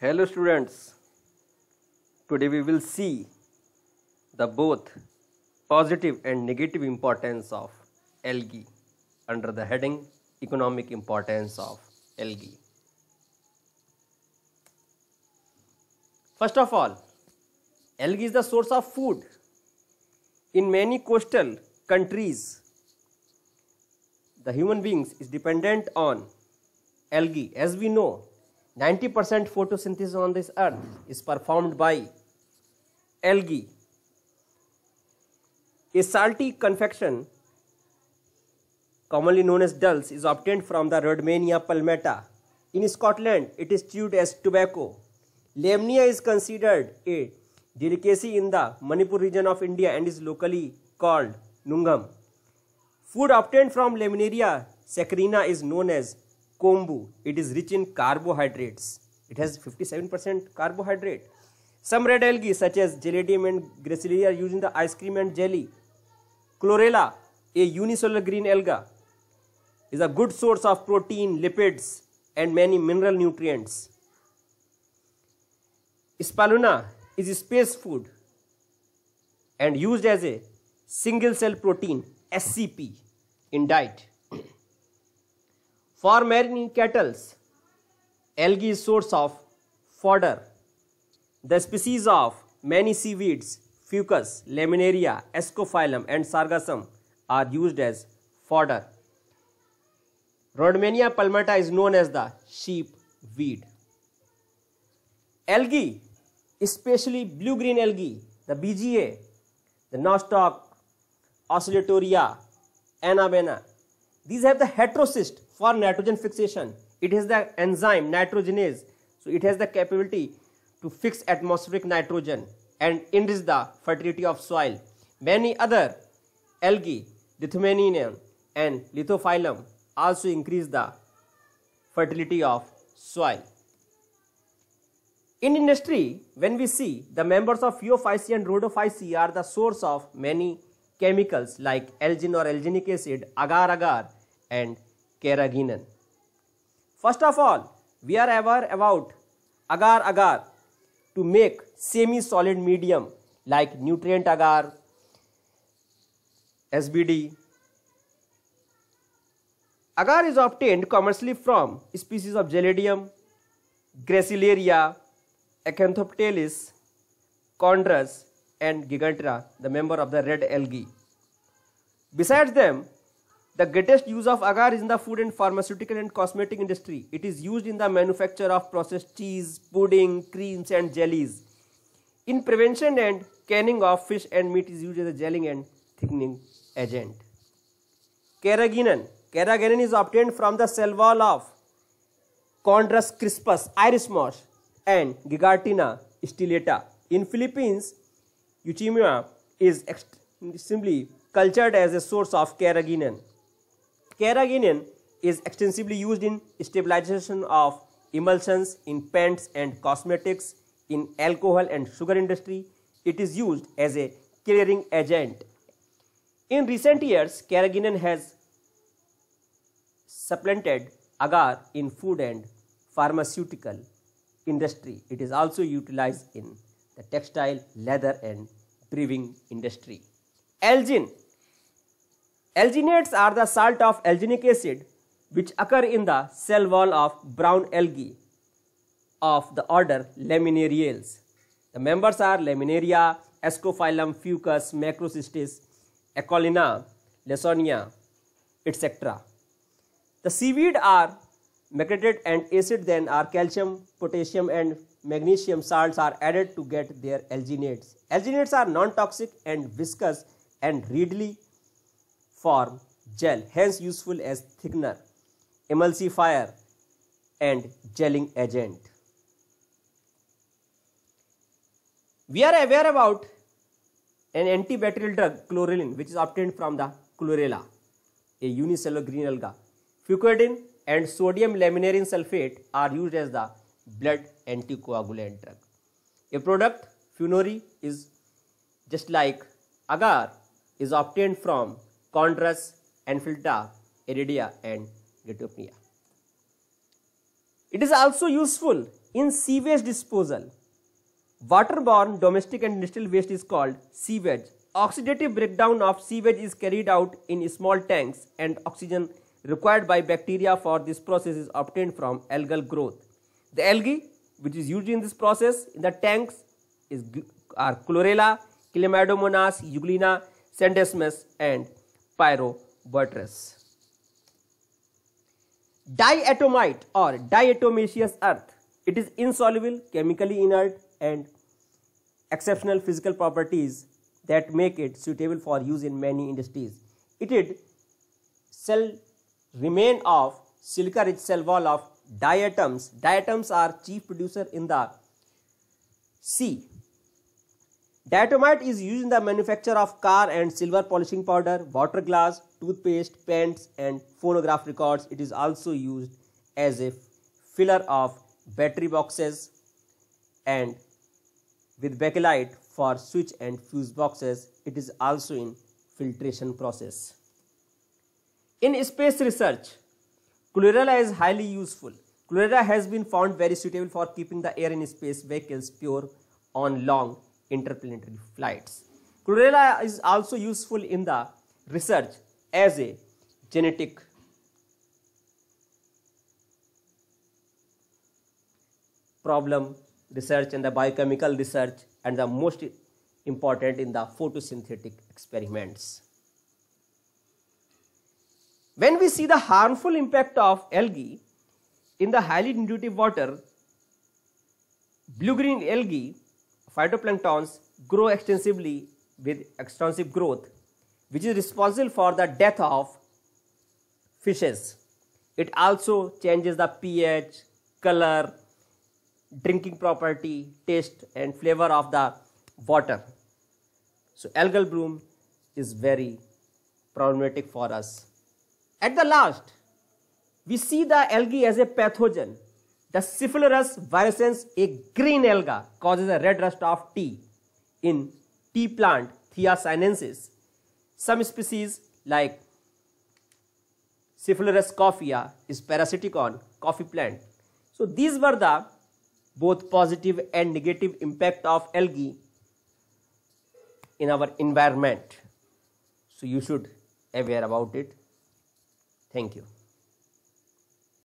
hello students today we will see the both positive and negative importance of algae under the heading economic importance of algae first of all algae is the source of food in many coastal countries the human beings is dependent on algae as we know 90% photosynthesis on this earth is performed by algae. A salty confection commonly known as dulse is obtained from the Rhodmania palmetta. In Scotland, it is chewed as tobacco. Lemnia is considered a delicacy in the Manipur region of India and is locally called nungam. Food obtained from Lemnaria saccharina is known as kombu. It is rich in carbohydrates. It has 57% carbohydrate. Some red algae such as gelatium and gracilaria are used in the ice cream and jelly. Chlorella, a unicellular green alga, is a good source of protein, lipids and many mineral nutrients. Spaluna is space food and used as a single cell protein SCP in diet. For marine cattle's, algae is source of fodder. The species of many seaweeds, fucus, laminaria, ascophyllum and sargassum are used as fodder. Rodmania palmata is known as the sheep weed. Algae, especially blue-green algae, the BGA, the nostoc, oscillatoria, anabena these have the heterocyst for nitrogen fixation. It has the enzyme nitrogenase. So it has the capability to fix atmospheric nitrogen and increase the fertility of soil. Many other algae, Lithumaninium and Lithophyllum also increase the fertility of soil. In industry, when we see the members of Pheophyce and Rhodophyce are the source of many chemicals like algin or alginic acid, agar-agar and carrageenan. First of all, we are aware about agar-agar to make semi-solid medium like nutrient agar, SBD. Agar is obtained commercially from species of Geladium, Gracilaria, Acanthoptelis, chondras and Gigantera, the member of the red algae. Besides them, the greatest use of agar is in the food and pharmaceutical and cosmetic industry. It is used in the manufacture of processed cheese, pudding, creams and jellies. In prevention and canning of fish and meat is used as a gelling and thickening agent. Carrageenan. Carrageenan is obtained from the cell wall of Chondrus crispus, iris moss and Gigartina stellata. In Philippines, Euchimia is simply cultured as a source of carrageenan. Carrageenan is extensively used in stabilization of emulsions in paints and cosmetics, in alcohol and sugar industry. It is used as a clearing agent. In recent years, carrageenan has supplanted agar in food and pharmaceutical industry. It is also utilized in the textile, leather and brewing industry. Algin Alginates are the salt of alginic acid which occur in the cell wall of brown algae of the order Laminariales. The members are Laminaria, Ascophyllum, Fucus, Macrocystis, Acolina, Lawsonia, etc. The seaweed are mercury and acid then are calcium, potassium and magnesium salts are added to get their alginates. Alginates are non-toxic and viscous and readily form gel hence useful as thickener emulsifier and gelling agent we are aware about an antibacterial drug chlorelin which is obtained from the chlorella a unicellular green alga fucoidin and sodium laminarin sulfate are used as the blood anticoagulant drug a product funori is just like agar is obtained from chondrus, Enfilda, Iridia and Gatopnea. It is also useful in sewage disposal. Waterborne domestic and industrial waste is called sewage. Oxidative breakdown of sewage is carried out in small tanks and oxygen required by bacteria for this process is obtained from algal growth. The algae which is used in this process in the tanks is are chlorella, chlamydomonas, euglena, sandesmus and pyrobotrys. Diatomite or diatomaceous earth, it is insoluble, chemically inert and exceptional physical properties that make it suitable for use in many industries. It is cell remain of silica rich cell wall of diatoms. Diatoms are chief producer in the sea Diatomite is used in the manufacture of car and silver polishing powder, water glass, toothpaste, pens and phonograph records. It is also used as a filler of battery boxes and with bakelite for switch and fuse boxes. It is also in filtration process. In space research, chlorella is highly useful. Chlorella has been found very suitable for keeping the air in space vehicles pure on long interplanetary flights. Chlorella is also useful in the research as a genetic problem research and the biochemical research and the most important in the photosynthetic experiments. When we see the harmful impact of algae in the highly nutritive water, blue-green algae phytoplanktons grow extensively with extensive growth which is responsible for the death of fishes. It also changes the pH, color, drinking property, taste and flavor of the water. So algal bloom is very problematic for us. At the last, we see the algae as a pathogen the Cephalorus virescens, a green alga, causes a red rust of tea in tea plant Theosinensis. Some species like Cephalorus coffea is parasitic on coffee plant. So these were the both positive and negative impact of algae in our environment. So you should aware about it. Thank you.